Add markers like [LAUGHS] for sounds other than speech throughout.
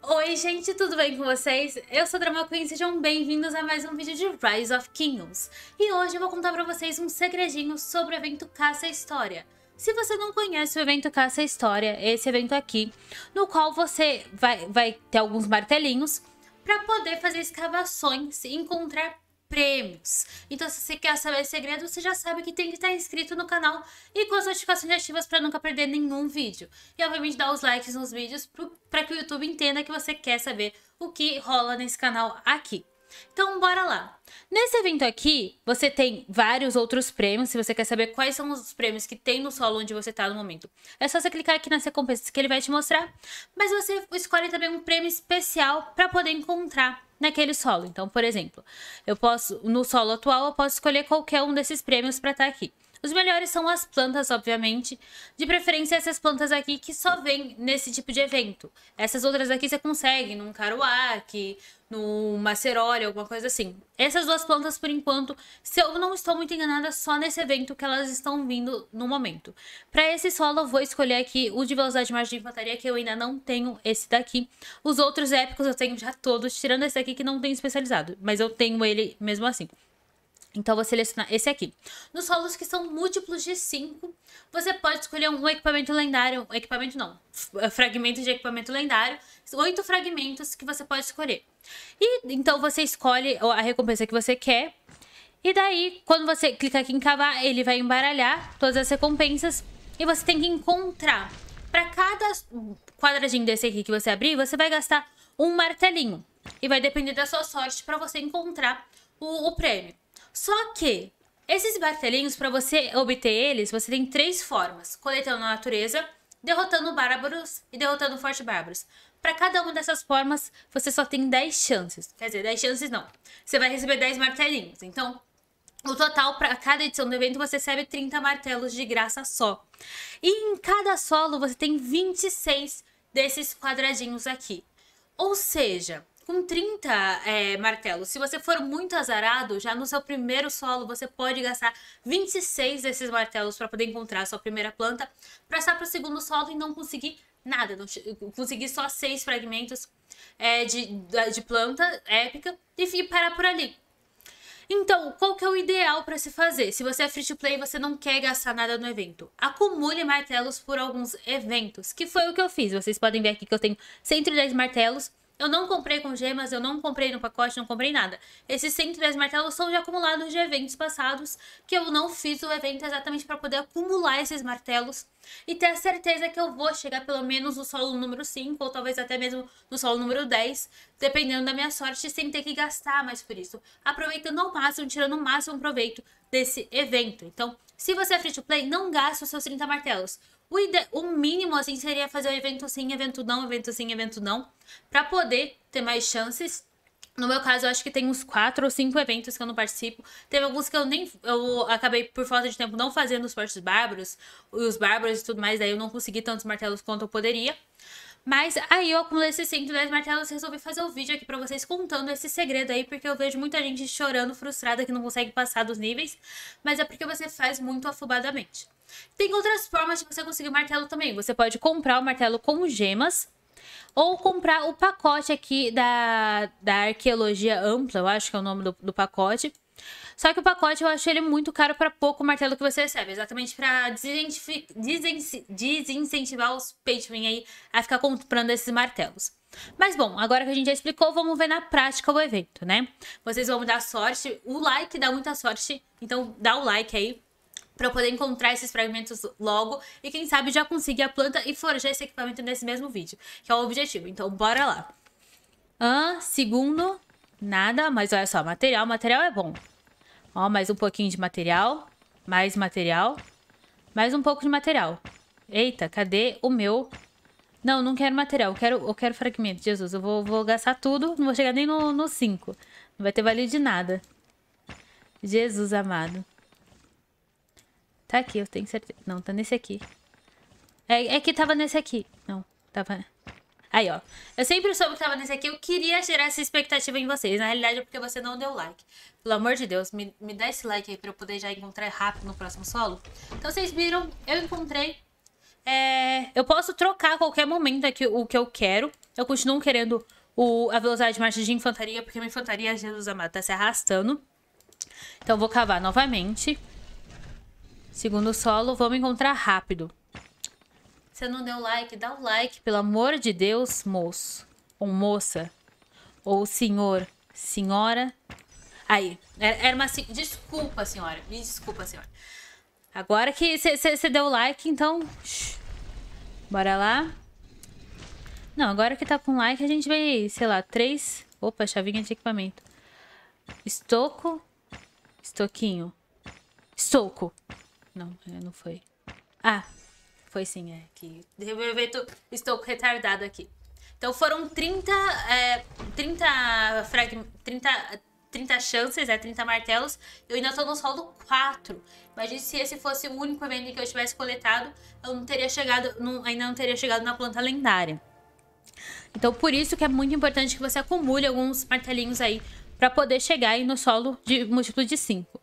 Oi, gente, tudo bem com vocês? Eu sou a Drama Queen, sejam bem-vindos a mais um vídeo de Rise of Kingdoms. E hoje eu vou contar pra vocês um segredinho sobre o evento Caça História. Se você não conhece o evento Caça História, esse evento aqui, no qual você vai, vai ter alguns martelinhos para poder fazer escavações e encontrar prêmios. Então, se você quer saber segredo, você já sabe que tem que estar inscrito no canal e com as notificações ativas para nunca perder nenhum vídeo. E, obviamente, dar os likes nos vídeos para que o YouTube entenda que você quer saber o que rola nesse canal aqui. Então, bora lá. Nesse evento aqui, você tem vários outros prêmios. Se você quer saber quais são os prêmios que tem no solo onde você está no momento, é só você clicar aqui nas recompensas que ele vai te mostrar. Mas você escolhe também um prêmio especial para poder encontrar naquele solo. Então, por exemplo, eu posso no solo atual eu posso escolher qualquer um desses prêmios para estar tá aqui. Os melhores são as plantas, obviamente. De preferência, essas plantas aqui que só vêm nesse tipo de evento. Essas outras aqui você consegue num caruaque, num macerole, alguma coisa assim. Essas duas plantas, por enquanto, se eu não estou muito enganada, só nesse evento que elas estão vindo no momento. Para esse solo, eu vou escolher aqui o de velocidade mais de infantaria, que eu ainda não tenho esse daqui. Os outros épicos eu tenho já todos, tirando esse aqui que não tem especializado, mas eu tenho ele mesmo assim. Então, vou selecionar esse aqui. Nos solos que são múltiplos de 5, você pode escolher um equipamento lendário. equipamento não. Eh, fragmento de equipamento lendário. Oito fragmentos que você pode escolher. E então você escolhe a recompensa que você quer. E daí, quando você clicar aqui em cavar, ele vai embaralhar todas as recompensas. E você tem que encontrar. Para cada quadradinho desse aqui que você abrir, você vai gastar um martelinho. E vai depender da sua sorte para você encontrar o, o prêmio. Só que esses martelinhos, para você obter eles, você tem três formas: coletando a natureza, derrotando bárbaros e derrotando forte bárbaros. Para cada uma dessas formas, você só tem 10 chances. Quer dizer, 10 chances não. Você vai receber 10 martelinhos. Então, o total para cada edição do evento você recebe 30 martelos de graça só. E em cada solo você tem 26 desses quadradinhos aqui. Ou seja, com 30 é, martelos. Se você for muito azarado, já no seu primeiro solo você pode gastar 26 desses martelos para poder encontrar a sua primeira planta, passar para o segundo solo e não conseguir nada, não, conseguir só seis fragmentos é, de, de planta épica e parar por ali. Então, qual que é o ideal para se fazer? Se você é free to play e você não quer gastar nada no evento, acumule martelos por alguns eventos, que foi o que eu fiz. Vocês podem ver aqui que eu tenho 110 martelos eu não comprei com gemas, eu não comprei no pacote, não comprei nada. Esses 110 martelos são de acumulados de eventos passados, que eu não fiz o evento exatamente para poder acumular esses martelos e ter a certeza que eu vou chegar pelo menos no solo número 5, ou talvez até mesmo no solo número 10, dependendo da minha sorte, sem ter que gastar mais por isso. Aproveitando ao máximo, tirando o máximo proveito desse evento. Então, se você é free to play, não gaste os seus 30 martelos. O, ide... o mínimo, assim, seria fazer o evento sim, evento não, evento sim, evento não, para poder ter mais chances. No meu caso, eu acho que tem uns quatro ou cinco eventos que eu não participo. Teve alguns que eu nem. Eu acabei, por falta de tempo, não fazendo os fortes bárbaros, os bárbaros e tudo mais, daí eu não consegui tantos martelos quanto eu poderia. Mas aí eu acumulei esses 110 martelos e resolvi fazer o um vídeo aqui pra vocês contando esse segredo aí, porque eu vejo muita gente chorando, frustrada, que não consegue passar dos níveis, mas é porque você faz muito afobadamente. Tem outras formas de você conseguir o martelo também. Você pode comprar o martelo com gemas ou comprar o pacote aqui da, da arqueologia ampla, eu acho que é o nome do, do pacote. Só que o pacote eu acho ele muito caro para pouco martelo que você recebe, exatamente para desincentivar os pay aí a ficar comprando esses martelos. Mas bom, agora que a gente já explicou, vamos ver na prática o evento, né? Vocês vão dar sorte, o like dá muita sorte, então dá o like aí para eu poder encontrar esses fragmentos logo e quem sabe já conseguir a planta e forjar esse equipamento nesse mesmo vídeo, que é o objetivo. Então, bora lá. Ah, segundo, nada, mas olha só, material, material é bom. Ó, mais um pouquinho de material, mais material, mais um pouco de material. Eita, cadê o meu? Não, não quero material, eu quero, eu quero fragmento, Jesus. Eu vou, vou gastar tudo, não vou chegar nem no 5. Não vai ter valido de nada. Jesus amado. Tá aqui, eu tenho certeza. Não, tá nesse aqui. É, é que tava nesse aqui. Não, tava... Aí, ó. Eu sempre soube que tava nesse aqui. Eu queria gerar essa expectativa em vocês. Na realidade, é porque você não deu like. Pelo amor de Deus, me, me dá esse like aí pra eu poder já encontrar rápido no próximo solo. Então, vocês viram, eu encontrei. É... eu posso trocar a qualquer momento aqui o que eu quero. Eu continuo querendo o, a velocidade de marcha de infantaria, porque minha infantaria, Jesus amado, tá se arrastando. Então, eu vou cavar novamente. Segundo solo, vamos encontrar rápido. Se não deu like, dá o um like, pelo amor de Deus, moço. Ou moça. Ou senhor. Senhora. Aí. É, era uma. Desculpa, senhora. Me desculpa, senhora. Agora que você deu like, então. Shh. Bora lá. Não, agora que tá com like, a gente vai, sei lá, três. Opa, chavinha de equipamento. Estoco. Estoquinho. Estoco. Não, é, não foi. Ah, foi sim, é que... Estou retardado aqui. Então foram 30, é, 30, frag... 30, 30 chances, é, 30 martelos. Eu ainda estou no solo 4. Imagina se esse fosse o único evento que eu tivesse coletado, eu não teria chegado, não, ainda não teria chegado na planta lendária. Então por isso que é muito importante que você acumule alguns martelinhos aí para poder chegar aí no solo de múltiplo de 5.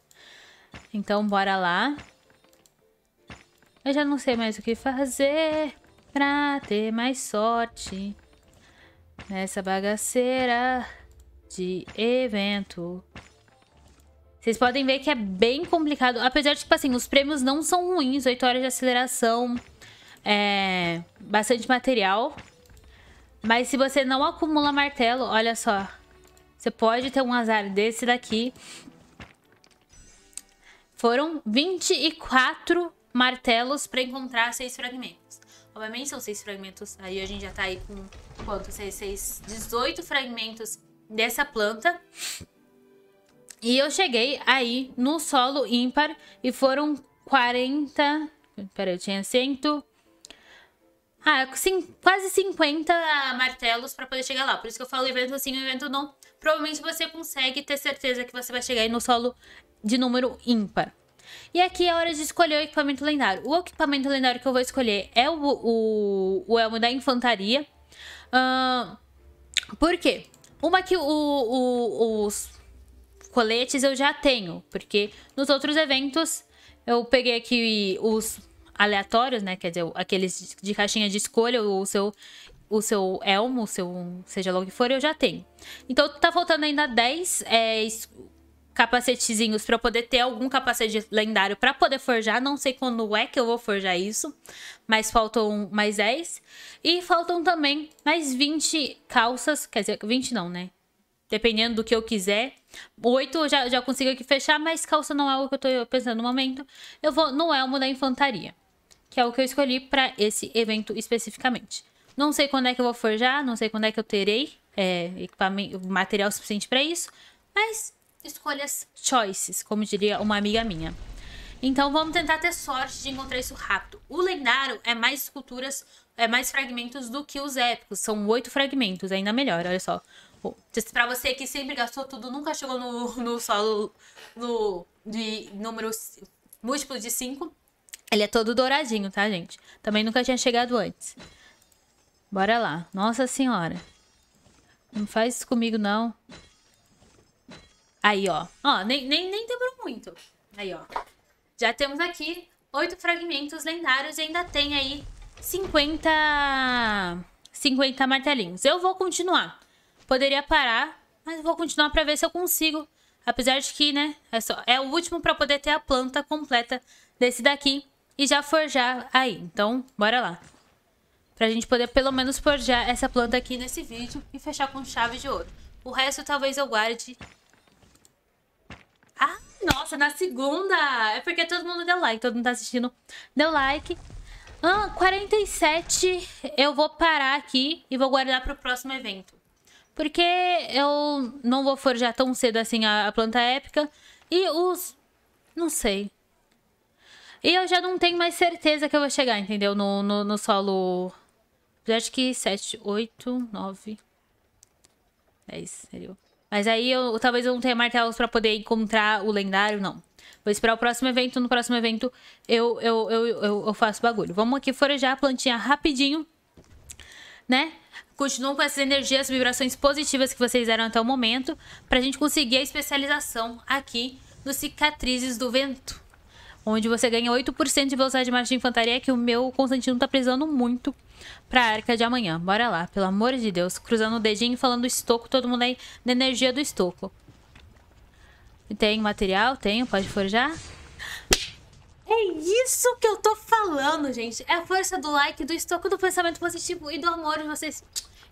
Então bora lá. Eu já não sei mais o que fazer pra ter mais sorte nessa bagaceira de evento. Vocês podem ver que é bem complicado. Apesar de, tipo assim, os prêmios não são ruins. 8 horas de aceleração, é, bastante material. Mas se você não acumula martelo, olha só. Você pode ter um azar desse daqui. Foram 24 martelos para encontrar seis fragmentos. Obviamente são seis fragmentos, aí a gente já tá aí com quanto? Seis, seis, 18 fragmentos dessa planta. E eu cheguei aí no solo ímpar e foram 40. Peraí, eu tinha 100. Ah, sim, quase 50 martelos para poder chegar lá. Por isso que eu falo evento assim, evento não. Provavelmente você consegue ter certeza que você vai chegar aí no solo de número ímpar. E aqui é hora de escolher o equipamento lendário. O equipamento lendário que eu vou escolher é o, o, o elmo da infantaria. Uh, por quê? Uma que o, o, os coletes eu já tenho, porque nos outros eventos eu peguei aqui os aleatórios, né? Quer dizer, aqueles de caixinha de escolha, o seu, o seu elmo, o seu seja lá o que for, eu já tenho. Então tá faltando ainda 10 é, capacetezinhos para poder ter algum capacete lendário para poder forjar. Não sei quando é que eu vou forjar isso, mas faltam mais 10. E faltam também mais 20 calças, quer dizer, 20 não, né? Dependendo do que eu quiser. 8 eu já, já consigo aqui fechar, mas calça não é o que eu estou pensando no momento. Eu vou no elmo da infantaria, que é o que eu escolhi para esse evento especificamente. Não sei quando é que eu vou forjar, não sei quando é que eu terei é, material suficiente para isso, mas escolhas choices, como diria uma amiga minha. Então vamos tentar ter sorte de encontrar isso rápido. O lendário é mais esculturas, é mais fragmentos do que os épicos. São oito fragmentos, ainda melhor, olha só. Pra você que sempre gastou tudo, nunca chegou no, no solo no, de número múltiplo de cinco Ele é todo douradinho, tá, gente? Também nunca tinha chegado antes. Bora lá. Nossa senhora. Não faz isso comigo, Não. Aí, ó. Ó, nem, nem, nem demorou muito. Aí, ó. Já temos aqui oito fragmentos lendários e ainda tem aí 50... 50 martelinhos. Eu vou continuar. Poderia parar, mas vou continuar pra ver se eu consigo. Apesar de que, né, é, só, é o último pra poder ter a planta completa desse daqui e já forjar aí. Então, bora lá. Pra gente poder pelo menos forjar essa planta aqui nesse vídeo e fechar com chave de ouro. O resto talvez eu guarde ah, nossa, na segunda! É porque todo mundo deu like, todo mundo tá assistindo. Deu like. Ah, 47. Eu vou parar aqui e vou guardar pro próximo evento. Porque eu não vou forjar tão cedo assim a, a planta épica. E os... Não sei. E eu já não tenho mais certeza que eu vou chegar, entendeu? No, no, no solo... Eu acho que 7, 8, 9... 10, seria... Mas aí eu talvez eu não tenha martelos para poder encontrar o lendário, não. Vou esperar o próximo evento. No próximo evento eu, eu, eu, eu, eu faço bagulho. Vamos aqui forejar a plantinha rapidinho, né? Continuam com essas energias, vibrações positivas que vocês deram até o momento, pra gente conseguir a especialização aqui no Cicatrizes do Vento. Onde você ganha 8% de velocidade de marcha de infantaria, que o meu Constantino tá precisando muito pra arca de amanhã. Bora lá, pelo amor de Deus. Cruzando o dedinho, falando estoco, todo mundo aí na energia do estoco. Tem material? Tenho, pode forjar. É isso que eu tô falando, gente. É a força do like, do estoco, do pensamento positivo e do amor de vocês.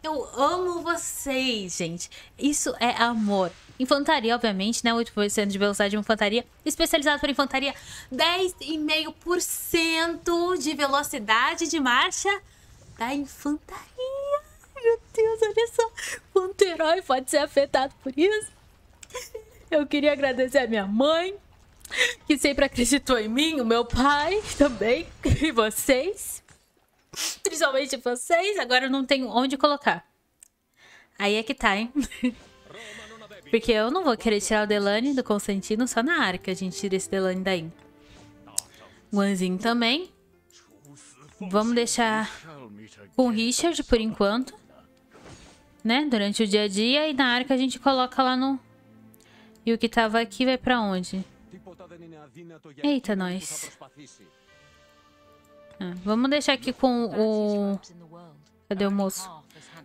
Eu amo vocês, gente. Isso é amor. Infantaria, obviamente, né? 8% de velocidade de infantaria. Especializado para infantaria, 10,5% de velocidade de marcha da infantaria. Meu Deus, olha só. Quanto herói pode ser afetado por isso. Eu queria agradecer a minha mãe, que sempre acreditou em mim, o meu pai também, e vocês. Principalmente vocês, agora eu não tenho onde colocar. Aí é que tá, hein? [LAUGHS] Porque eu não vou querer tirar o Delane do Constantino só na área que a gente tira esse Delane daí. Guanzinho também. Vamos deixar com o Richard por enquanto. Né? Durante o dia a dia. E na arca a gente coloca lá no... E o que tava aqui vai pra onde? Eita, nós. Ah, vamos deixar aqui com o... Cadê o moço?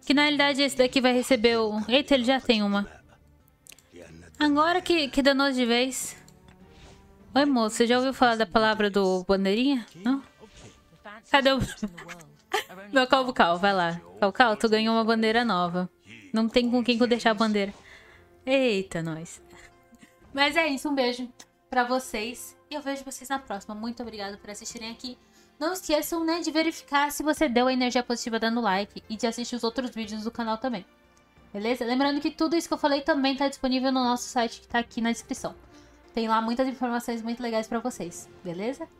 Que na realidade esse daqui vai receber o... Eita, ele já tem uma. Agora que, que danou de vez. Oi, moço. Você já ouviu falar da palavra do bandeirinha? Não? Cadê o... Tá [LAUGHS] Meu cal? vai lá. Calbucal, tu ganhou uma bandeira nova. Não tem com quem deixar a bandeira. Eita, nós. Mas é isso, um beijo pra vocês. E eu vejo vocês na próxima. Muito obrigada por assistirem aqui. Não esqueçam, né, de verificar se você deu a energia positiva dando like e de assistir os outros vídeos do canal também. Beleza? Lembrando que tudo isso que eu falei também tá disponível no nosso site que tá aqui na descrição. Tem lá muitas informações muito legais pra vocês, beleza?